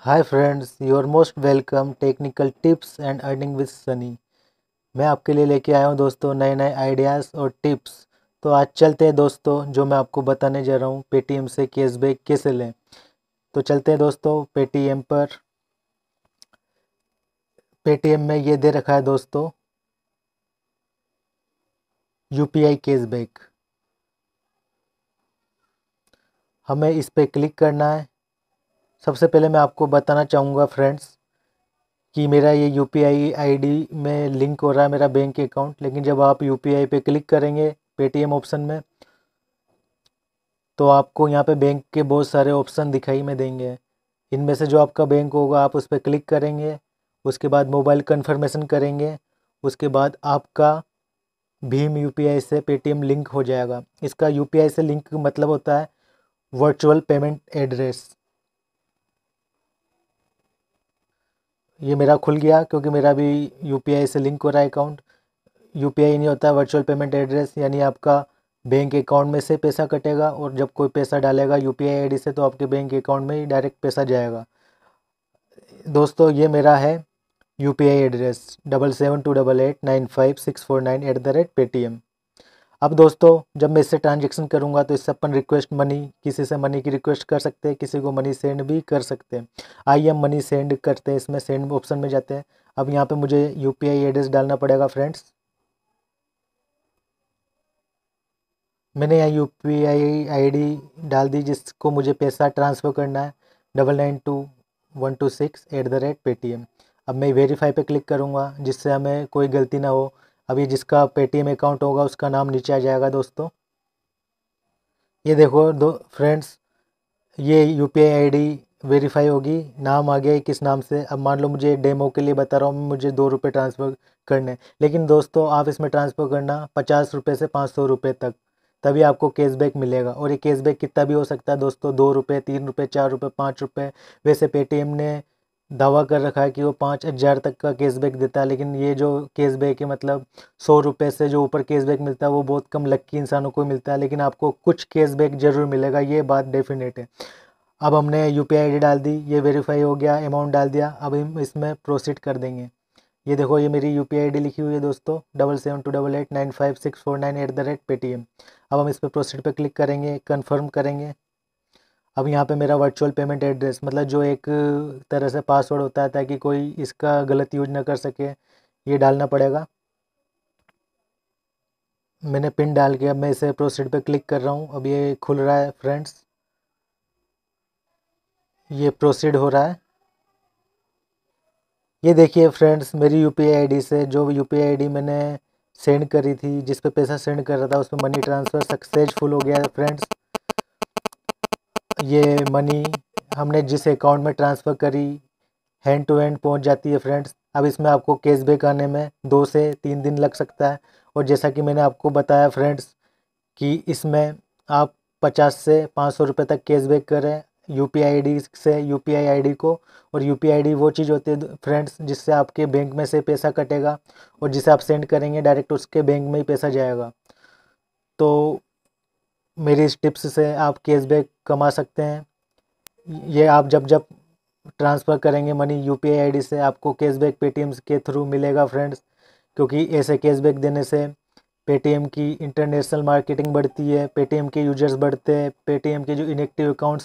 hi friends your most welcome technical tips and earning with Sunny मैं आपके लिए लेके आया हूँ दोस्तों नए नए आइडियाज़ और टिप्स तो आज चलते हैं दोस्तों जो मैं आपको बताने जा रहा हूँ पेटीएम से कैशबैक कैसे लें तो चलते हैं दोस्तों पेटीएम पर पेटीएम में ये दे रखा है दोस्तों यू पी कैशबैक हमें इस पर क्लिक करना है सबसे पहले मैं आपको बताना चाहूँगा फ्रेंड्स कि मेरा ये यू पी आई में लिंक हो रहा है मेरा बैंक अकाउंट लेकिन जब आप यू पी आई पे क्लिक करेंगे पेटीएम ऑप्शन में तो आपको यहाँ पे बैंक के बहुत सारे ऑप्शन दिखाई में देंगे इनमें से जो आपका बैंक होगा आप उस पर क्लिक करेंगे उसके बाद मोबाइल कन्फर्मेशन करेंगे उसके बाद आपका भीम यू से पेटीएम लिंक हो जाएगा इसका यू से लिंक मतलब होता है वर्चुअल पेमेंट एड्रेस ये मेरा खुल गया क्योंकि मेरा भी यू से लिंक हो रहा है अकाउंट यू नहीं होता वर्चुअल पेमेंट एड्रेस यानी आपका बैंक अकाउंट में से पैसा कटेगा और जब कोई पैसा डालेगा यू पी से तो आपके बैंक अकाउंट में ही डायरेक्ट पैसा जाएगा दोस्तों ये मेरा है U address double seven two double eight nine five six four nine at the rate Paytm अब दोस्तों जब मैं इससे ट्रांजेक्शन करूँगा तो इससे अपन रिक्वेस्ट मनी किसी से मनी की रिक्वेस्ट कर सकते हैं किसी को मनी सेंड भी कर सकते हैं आई एम मनी सेंड करते हैं इसमें सेंड ऑप्शन में जाते हैं अब यहाँ पे मुझे यू पी आई एड्रेस डालना पड़ेगा फ्रेंड्स मैंने यहाँ U P I I D डाल दी जिसको मुझे पैसा ट्रांसफ़र करना है double nine two one two six at the rate Paytm अब मैं वेरीफाई पे क्लिक करूँगा जिससे हमें कोई गलती ना हो अभी जिसका पेटीएम अकाउंट होगा उसका नाम नीचे आ जाएगा दोस्तों ये देखो दो फ्रेंड्स ये U P I I D verify होगी नाम आ गया किस नाम से अब मान लो मुझे डेमो के लिए बता रहा हूँ मुझे दो रुपये ट्रांसफ़र करने लेकिन दोस्तों आप इसमें ट्रांसफ़र करना पचास रुपये से पाँच सौ रुपये तक तभी आपको कैशबैक मिलेगा और ये कैशबैक कितना भी हो सकता है दोस्तों दो रुपये तीन रुपये चार रुपये पाँच रुपये वैसे पेटीएम ने दावा कर रखा है कि वो पाँच हज़ार तक का कैशबैक देता है लेकिन ये जो कैशबैक है मतलब सौ रुपये से जो ऊपर कैशबैक मिलता है वो बहुत कम लक्की इंसानों को मिलता है लेकिन आपको कुछ कैशबैक ज़रूर मिलेगा ये बात डेफिनेट है अब हमने यू पी आई डाल दी ये वेरीफाई हो गया अमाउंट डाल दिया अब हम इसमें प्रोसीड कर देंगे ये देखो ये मेरी यू पी आई लिखी हुई है दोस्तों double seven two double eight nine five six four nine at the rate Paytm अब हम इस पर प्रोसीड पर क्लिक करेंगे कन्फर्म करेंगे अब यहाँ पे मेरा वर्चुअल पेमेंट एड्रेस मतलब जो एक तरह से पासवर्ड होता है ताकि कोई इसका गलत यूज ना कर सके ये डालना पड़ेगा मैंने पिन डाल के अब मैं इसे प्रोसीड पे क्लिक कर रहा हूँ अब ये खुल रहा है फ्रेंड्स ये प्रोसीड हो रहा है ये देखिए फ्रेंड्स मेरी यू पी से जो यू पी मैंने सेंड करी थी जिस पे पैसा सेंड कर रहा था उसमें मनी ट्रांसफ़र सक्सेसफुल हो गया है फ्रेंड्स ये मनी हमने जिस अकाउंट में ट्रांसफ़र करी हैंड टू हैंड पहुंच जाती है फ्रेंड्स अब इसमें आपको कैश बैक आने में दो से तीन दिन लग सकता है और जैसा कि मैंने आपको बताया फ्रेंड्स कि इसमें आप पचास से पाँच सौ रुपये तक कैश बैक करें U P I I D U P I I D को और यू पी आई डी वो चीज़ होती है फ्रेंड्स जिससे आपके बैंक में से पैसा कटेगा और जिसे आप सेंड करेंगे डायरेक्ट उसके बैंक में ही पैसा जाएगा तो मेरी इस टिप्स से आप कैशबैक कमा सकते हैं ये आप जब जब ट्रांसफ़र करेंगे मनी यू पी आई से आपको कैशबैक पेटीएम के थ्रू मिलेगा फ्रेंड्स क्योंकि ऐसे कैशबैक देने से पेटीएम की इंटरनेशनल मार्केटिंग बढ़ती है पेटीएम के यूजर्स बढ़ते हैं पेटीएम के जो इनेक्टिव अकाउंट्स